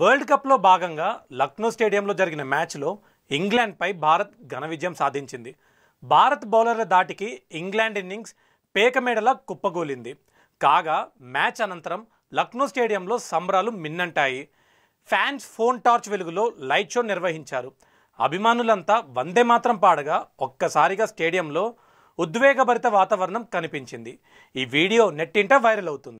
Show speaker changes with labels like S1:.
S1: world కప్లో భాగంగా లక్నో స్టేడియంలో జరిగిన మ్యాచ్లో ఇంగ్లాండ్పై భారత్ ఘన విజయం సాధించింది భారత్ బౌలర్ల దాటికి ఇంగ్లాండ్ ఇన్నింగ్స్ పేకమేడలా కుప్పగోలింది కాగా మ్యాచ్ అనంతరం లక్నో స్టేడియంలో సంబరాలు మిన్నంటాయి ఫ్యాన్స్ ఫోన్ టార్చ్ వెలుగులో లైట్ షో నిర్వహించారు అభిమానులంతా వందే మాత్రం పాడగా ఒక్కసారిగా స్టేడియంలో ఉద్వేగభరిత వాతావరణం కనిపించింది ఈ వీడియో నెట్టింట వైరల్ అవుతుంది